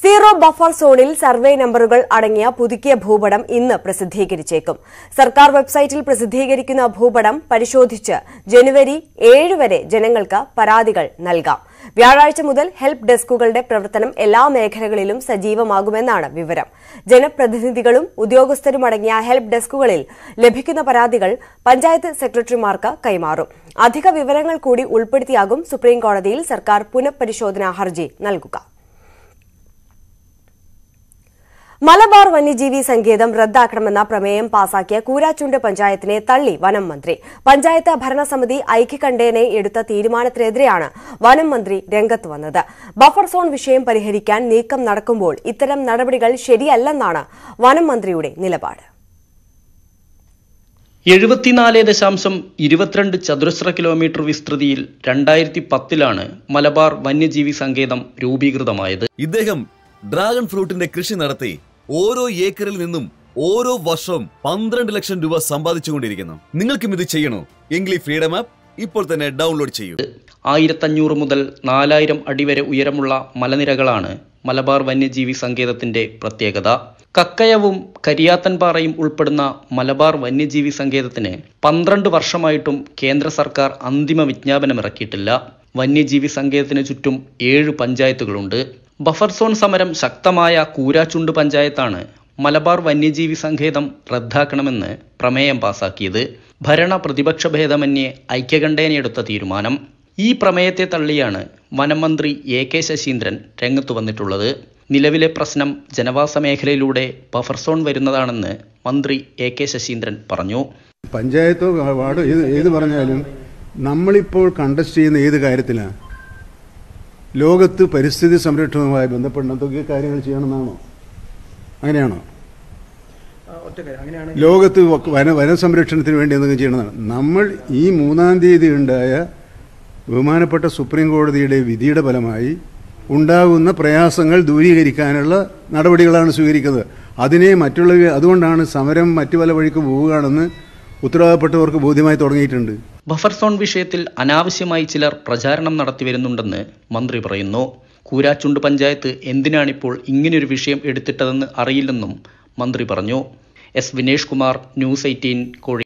zero buffer സോണിൽ survey നമ്പറുകൾ അടങ്ങിയ പുതുക്കിയ ഭൂപടം ഇന്ന് പ്രസിദ്ധീകരിച്ചേക്കും സർക്കാർ വെബ്സൈറ്റിൽ പ്രസിദ്ധീകരിക്കുന്ന ഭൂപടം പരിശോധിച്ച് ജനുവരി ഏഴ് വരെ ജനങ്ങൾക്ക് പരാതികൾ നൽകാം വ്യാഴാഴ്ച മുതൽ ഹെൽപ്പ് ഡെസ്കുകളുടെ പ്രവർത്തനം എല്ലാ മേഖലകളിലും സജീവമാകുമെന്നാണ് വിവരം ജനപ്രതിനിധികളും ഉദ്യോഗസ്ഥരുമടങ്ങിയ ഹെൽപ്പ് ഡെസ്കുകളിൽ ലഭിക്കുന്ന പരാതികൾ പഞ്ചായത്ത് സെക്രട്ടറിമാർക്ക് കൈമാറും അധിക വിവരങ്ങൾ കൂടി ഉൾപ്പെടുത്തിയാകും സുപ്രീംകോടതിയിൽ സർക്കാർ പുനഃപരിശോധനാ ഹർജി നൽകുക മലബാർ വന്യജീവി സങ്കേതം റദ്ദാക്കണമെന്ന പ്രമേയം പാസാക്കിയ കൂരാച്ചുണ്ട് പഞ്ചായത്തിനെ തള്ളി വനം മന്ത്രി പഞ്ചായത്ത് ഭരണസമിതി ഐക്യകണ്ഠേനെ എടുത്ത തീരുമാനത്തിനെതിരെയാണ് വനം മന്ത്രി രംഗത്ത് വന്നത് ബഫർ സോൺ വിഷയം പരിഹരിക്കാൻ നീക്കം നടക്കുമ്പോൾ ഇത്തരം നടപടികൾ ശരിയല്ലെന്നാണ് വനം മന്ത്രിയുടെ നിലപാട് എഴുപത്തിനാല് ദശാംശം ഇരുപത്തിരണ്ട് ചതുരശ്ര കിലോമീറ്റർ വിസ്തൃതിയിൽ രണ്ടായിരത്തി പത്തിലാണ് മലബാർ വന്യജീവി സങ്കേതം രൂപീകൃതമായത് ഇദ്ദേഹം ഡ്രാഗൺ ഫ്രൂട്ടിന്റെ കൃഷി നടത്തി ഓരോ ഏക്കറിൽ നിന്നും ഓരോ വർഷവും പന്ത്രണ്ട് ലക്ഷം രൂപ സമ്പാദിച്ചുകൊണ്ടിരിക്കുന്നു നിങ്ങൾക്കും ഇത് ചെയ്യണോ എങ്കിൽ ഫ്രീഡം ആപ്പ് ഇപ്പോൾ തന്നെ ഡൗൺലോഡ് ചെയ്യൂ ആയിരത്തഞ്ഞൂറ് മുതൽ നാലായിരം അടി വരെ ഉയരമുള്ള മലനിരകളാണ് മലബാർ വന്യജീവി സങ്കേതത്തിന്റെ പ്രത്യേകത കക്കയവും കരിയാത്തൻപാറയും ഉൾപ്പെടുന്ന മലബാർ വന്യജീവി സങ്കേതത്തിന് പന്ത്രണ്ട് വർഷമായിട്ടും കേന്ദ്ര സർക്കാർ അന്തിമ വിജ്ഞാപനം ഇറക്കിയിട്ടില്ല വന്യജീവി സങ്കേതത്തിന് ചുറ്റും ഏഴ് പഞ്ചായത്തുകളുണ്ട് ബഫർ സോൺ സമരം ശക്തമായ കൂരാച്ചുണ്ട് പഞ്ചായത്താണ് മലബാർ വന്യജീവി സങ്കേതം റദ്ദാക്കണമെന്ന് പ്രമേയം പാസാക്കിയത് ഭരണ പ്രതിപക്ഷ ഭേദമന്യേ ഐക്യകണ്ഠേനെടുത്ത തീരുമാനം ഈ പ്രമേയത്തെ തള്ളിയാണ് വനം മന്ത്രി എ കെ ശശീന്ദ്രൻ രംഗത്തു വന്നിട്ടുള്ളത് നിലവിലെ പ്രശ്നം ജനവാസ മേഖലയിലൂടെ ബഫർ സോൺ വരുന്നതാണെന്ന് മന്ത്രി എ കെ ശശീന്ദ്രൻ പറഞ്ഞു പഞ്ചായത്തോ വാർഡോ ഏത് പറഞ്ഞാലും നമ്മളിപ്പോൾ കണ്ടസ്റ്റ് ചെയ്യുന്ന ഏത് കാര്യത്തിലാണ് ലോകത്ത് പരിസ്ഥിതി സംരക്ഷണവുമായി ബന്ധപ്പെട്ട് എന്തൊക്കെ കാര്യങ്ങൾ ചെയ്യണമെന്നാണോ അങ്ങനെയാണോ ലോകത്ത് വന സംരക്ഷണത്തിന് വേണ്ടി എന്തെങ്കിലും ചെയ്യണമെന്നാണ് നമ്മൾ ഈ മൂന്നാം തീയതി ഉണ്ടായ ബഹുമാനപ്പെട്ട സുപ്രീം കോടതിയുടെ വിധിയുടെ ഫലമായി ഉണ്ടാകുന്ന പ്രയാസങ്ങൾ ദൂരീകരിക്കാനുള്ള നടപടികളാണ് സ്വീകരിക്കുന്നത് അതിനെ മറ്റുള്ള അതുകൊണ്ടാണ് സമരം മറ്റു പല വഴിക്ക് പോവുകയാണെന്ന് ഉത്തരവാദപ്പെട്ടവർക്ക് ബോധ്യമായി തുടങ്ങിയിട്ടുണ്ട് ബഫർ സോൺ വിഷയത്തിൽ അനാവശ്യമായി ചിലർ പ്രചാരണം നടത്തിവരുന്നുണ്ടെന്ന് മന്ത്രി പറയുന്നു കൂരാച്ചുണ്ട് പഞ്ചായത്ത് എന്തിനാണിപ്പോൾ ഇങ്ങനെയൊരു വിഷയം എടുത്തിട്ടതെന്ന് അറിയില്ലെന്നും മന്ത്രി പറഞ്ഞു S Vinesh Kumar news eighteen കോഴി